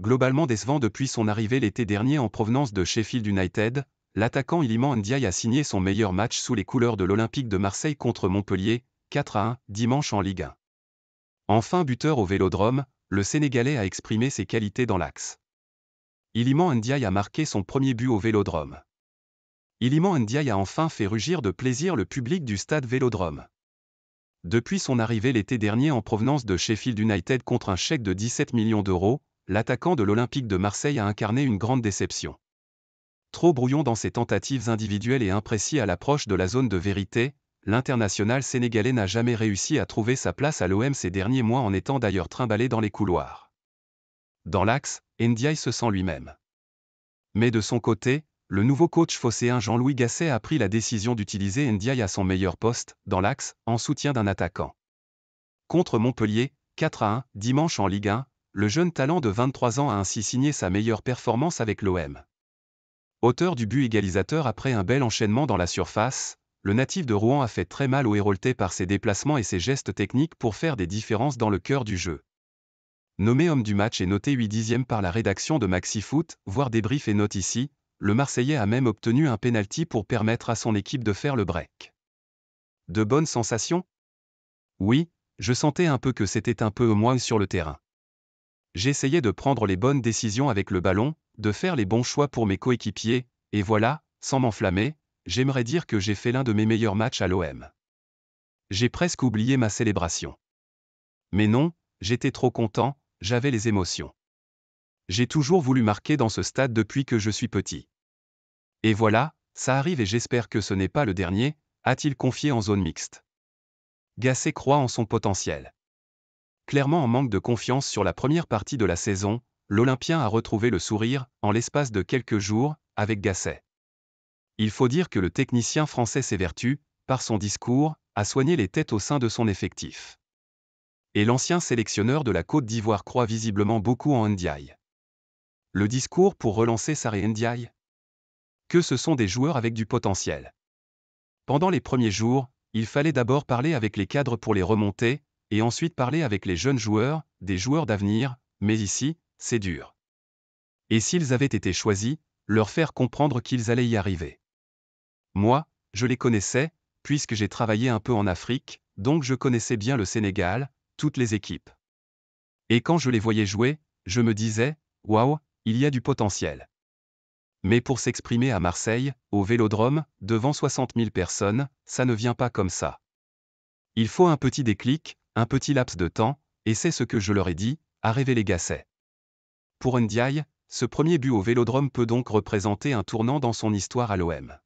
globalement décevant depuis son arrivée l'été dernier en provenance de Sheffield United, l'attaquant Iliman Ndiaye a signé son meilleur match sous les couleurs de l'Olympique de Marseille contre Montpellier, 4 à 1, dimanche en Ligue 1. Enfin buteur au Vélodrome, le Sénégalais a exprimé ses qualités dans l'axe. Iliman Ndiaye a marqué son premier but au Vélodrome. Iliman Ndiaye a enfin fait rugir de plaisir le public du stade Vélodrome. Depuis son arrivée l'été dernier en provenance de Sheffield United contre un chèque de 17 millions d'euros, l'attaquant de l'Olympique de Marseille a incarné une grande déception. Trop brouillon dans ses tentatives individuelles et imprécis à l'approche de la zone de vérité, l'international sénégalais n'a jamais réussi à trouver sa place à l'OM ces derniers mois en étant d'ailleurs trimballé dans les couloirs. Dans l'axe, Ndiaye se sent lui-même. Mais de son côté, le nouveau coach phocéen Jean-Louis Gasset a pris la décision d'utiliser Ndiaye à son meilleur poste, dans l'axe, en soutien d'un attaquant. Contre Montpellier, 4 à 1, dimanche en Ligue 1, le jeune talent de 23 ans a ainsi signé sa meilleure performance avec l'OM. Auteur du but égalisateur après un bel enchaînement dans la surface, le natif de Rouen a fait très mal au Hérolté par ses déplacements et ses gestes techniques pour faire des différences dans le cœur du jeu. Nommé homme du match et noté 8 dixièmes par la rédaction de MaxiFoot, Foot, voire débrief et note ici, le Marseillais a même obtenu un pénalty pour permettre à son équipe de faire le break. De bonnes sensations Oui, je sentais un peu que c'était un peu au moins sur le terrain. J'essayais de prendre les bonnes décisions avec le ballon, de faire les bons choix pour mes coéquipiers, et voilà, sans m'enflammer, j'aimerais dire que j'ai fait l'un de mes meilleurs matchs à l'OM. J'ai presque oublié ma célébration. Mais non, j'étais trop content, j'avais les émotions. J'ai toujours voulu marquer dans ce stade depuis que je suis petit. Et voilà, ça arrive et j'espère que ce n'est pas le dernier, a-t-il confié en zone mixte. Gasset croit en son potentiel. Clairement en manque de confiance sur la première partie de la saison, l'Olympien a retrouvé le sourire, en l'espace de quelques jours, avec Gasset. Il faut dire que le technicien français s'évertue, par son discours, à soigner les têtes au sein de son effectif. Et l'ancien sélectionneur de la Côte d'Ivoire croit visiblement beaucoup en Ndiaye. Le discours pour relancer Saré Ndiaye Que ce sont des joueurs avec du potentiel. Pendant les premiers jours, il fallait d'abord parler avec les cadres pour les remonter, et ensuite parler avec les jeunes joueurs, des joueurs d'avenir, mais ici, c'est dur. Et s'ils avaient été choisis, leur faire comprendre qu'ils allaient y arriver. Moi, je les connaissais, puisque j'ai travaillé un peu en Afrique, donc je connaissais bien le Sénégal, toutes les équipes. Et quand je les voyais jouer, je me disais, waouh, il y a du potentiel. Mais pour s'exprimer à Marseille, au vélodrome, devant 60 000 personnes, ça ne vient pas comme ça. Il faut un petit déclic, un petit laps de temps, et c'est ce que je leur ai dit, a les Gasset. Pour Ndiaye, ce premier but au Vélodrome peut donc représenter un tournant dans son histoire à l'OM.